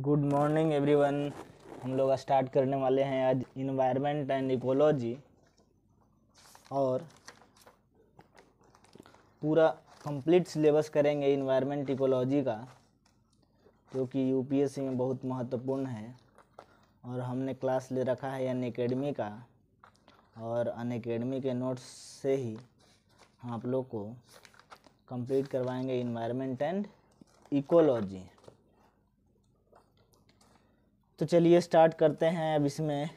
good morning everyone हम लोग start करने वाले हैं आज इन्वायरमेंट एंड इकोलॉजी और पूरा कंप्लीट सिलेबस करेंगे इन्वायरमेंट इकोलॉजी का जो कि यूपीएससी में बहुत महत्वपूर्ण है और हमने क्लास ले रखा है अन अकेडमी का और अन अकेडमी के नोट्स से ही हम आप लोग को कंप्लीट करवाएंगे इन्वायरमेंट एंड इकोलॉजी तो चलिए स्टार्ट करते हैं अब इसमें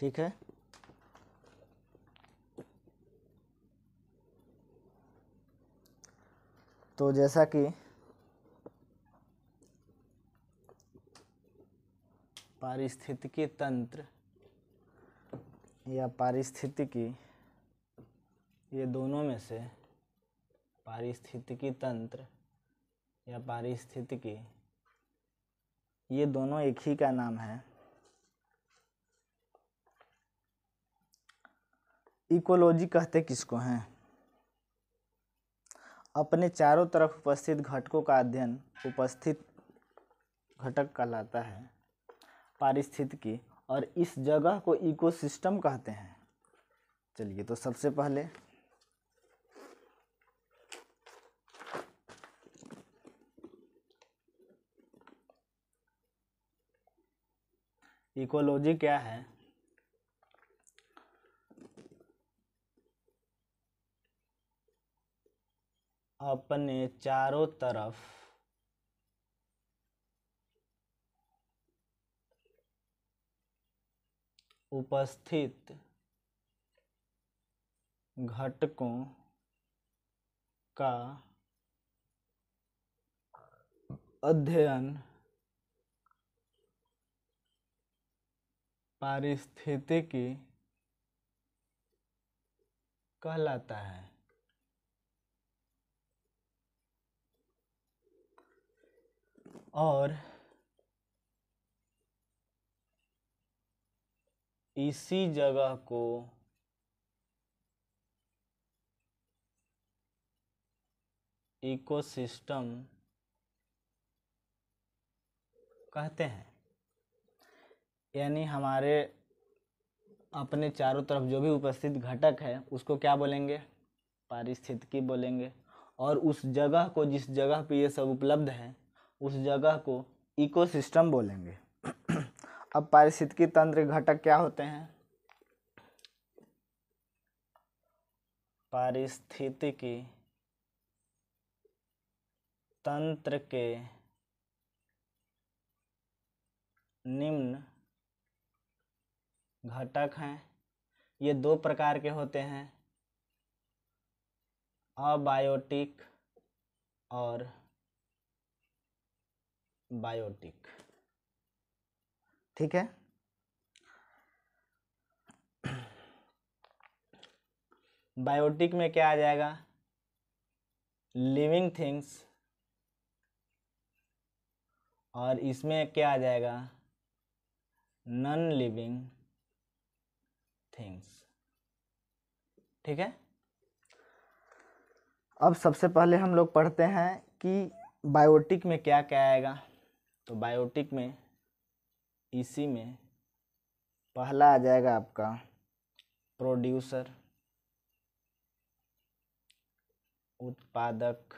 ठीक है तो जैसा कि पारिस्थितिकी तंत्र या पारिस्थितिकी ये दोनों में से पारिस्थितिकी तंत्र या पारिस्थितिकी ये दोनों एक ही का नाम है इकोलॉजी कहते किसको हैं अपने चारों तरफ उपस्थित घटकों का अध्ययन उपस्थित घटक कहलाता है पारिस्थितिकी और इस जगह को इकोसिस्टम कहते हैं चलिए तो सबसे पहले इकोलॉजी क्या है अपने चारों तरफ उपस्थित घटकों का अध्ययन पारिस्थितिकी कहलाता है और इसी जगह को इकोसिस्टम कहते हैं यानी हमारे अपने चारों तरफ जो भी उपस्थित घटक है उसको क्या बोलेंगे पारिस्थितिकी बोलेंगे और उस जगह को जिस जगह पे ये सब उपलब्ध है उस जगह को इकोसिस्टम बोलेंगे अब पारिस्थितिकी तंत्र घटक क्या होते हैं पारिस्थितिकी तंत्र के निम्न घटक हैं ये दो प्रकार के होते हैं अबायोटिक और बायोटिक ठीक है बायोटिक में क्या आ जाएगा लिविंग थिंग्स और इसमें क्या आ जाएगा नॉन लिविंग थिंग्स ठीक है अब सबसे पहले हम लोग पढ़ते हैं कि बायोटिक में क्या क्या आएगा तो बायोटिक में इसी में पहला आ जाएगा आपका प्रोड्यूसर उत्पादक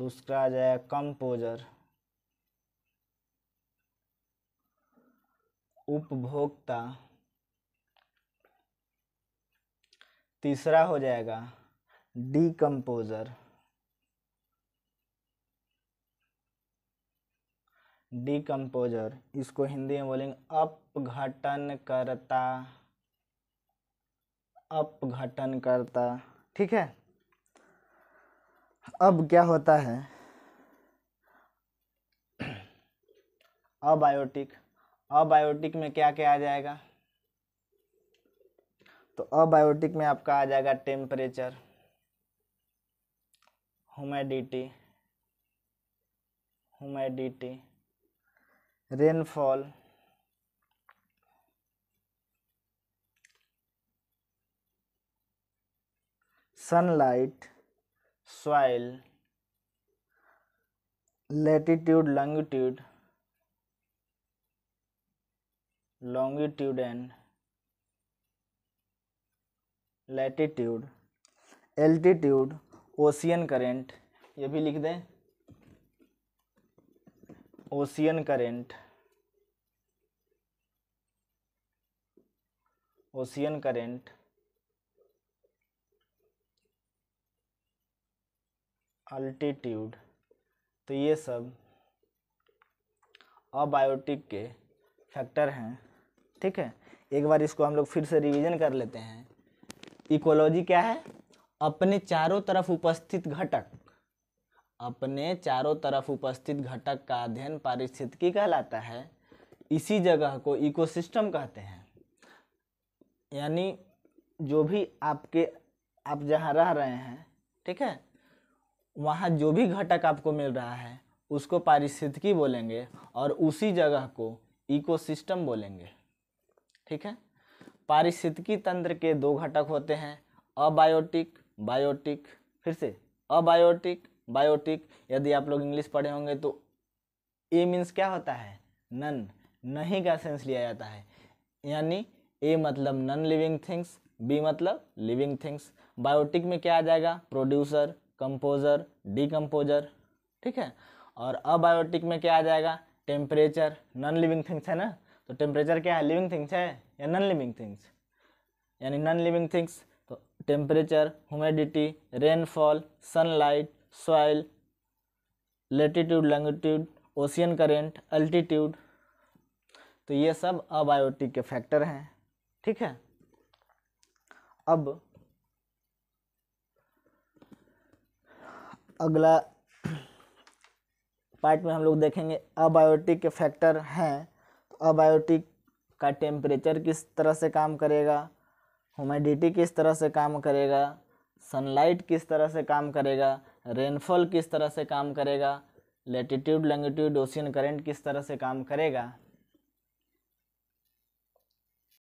दूसरा आ जाएगा कंपोजर उपभोक्ता तीसरा हो जाएगा डीकम्पोज़र डिकम्पोजर इसको हिंदी में बोलेंगे अपघटन करता अपघटन करता ठीक है अब क्या होता है अबायोटिक अबायोटिक में क्या क्या आ जाएगा तो अबायोटिक में आपका आ जाएगा temperature humidity humidity rainfall sunlight soil latitude longitude longitude and latitude altitude ocean current ये भी लिख दें ocean current ocean current altitude तो ये सब अबायोटिक के फैक्टर हैं ठीक है एक बार इसको हम लोग फिर से रिवीजन कर लेते हैं इकोलॉजी क्या है अपने चारों तरफ उपस्थित घटक अपने चारों तरफ उपस्थित घटक का अध्ययन पारिस्थितिकी कहलाता है इसी जगह को इकोसिस्टम कहते हैं यानी जो भी आपके आप जहाँ रह रहे हैं ठीक है वहाँ जो भी घटक आपको मिल रहा है उसको पारिस्थितिकी बोलेंगे और उसी जगह को इकोसिस्टम बोलेंगे ठीक है पारिस्थितिकी तंत्र के दो घटक होते हैं अबायोटिक बायोटिक फिर से अबायोटिक बायोटिक यदि आप लोग इंग्लिश पढ़े होंगे तो ए मीन्स क्या होता है नन नहीं का सेंस लिया जाता है यानी ए मतलब नन लिविंग थिंग्स बी मतलब लिविंग थिंग्स बायोटिक में क्या आ जाएगा प्रोड्यूसर कंपोजर डीकम्पोजर ठीक है और अबायोटिक में क्या आ जाएगा टेम्परेचर नॉन लिविंग थिंग्स है ना तो टेम्परेचर क्या है लिविंग थिंग्स है या नॉन लिविंग थिंग्स यानी नॉन लिविंग थिंग्स तो temperature humidity rainfall sunlight soil latitude longitude ocean current altitude तो ये सब अबायोटिक के फैक्टर हैं ठीक है अब अगला पार्ट में हम लोग देखेंगे अबायोटिक के फैक्टर हैं तो अबायोटिक का टेम्परेचर किस तरह से काम करेगा ह्यूमिडिटी किस तरह से काम करेगा सनलाइट किस तरह से काम करेगा रेनफॉल किस तरह से काम करेगा लेटीट्यूड लॉन्गिट्यूड ओशियन करेंट किस तरह से काम करेगा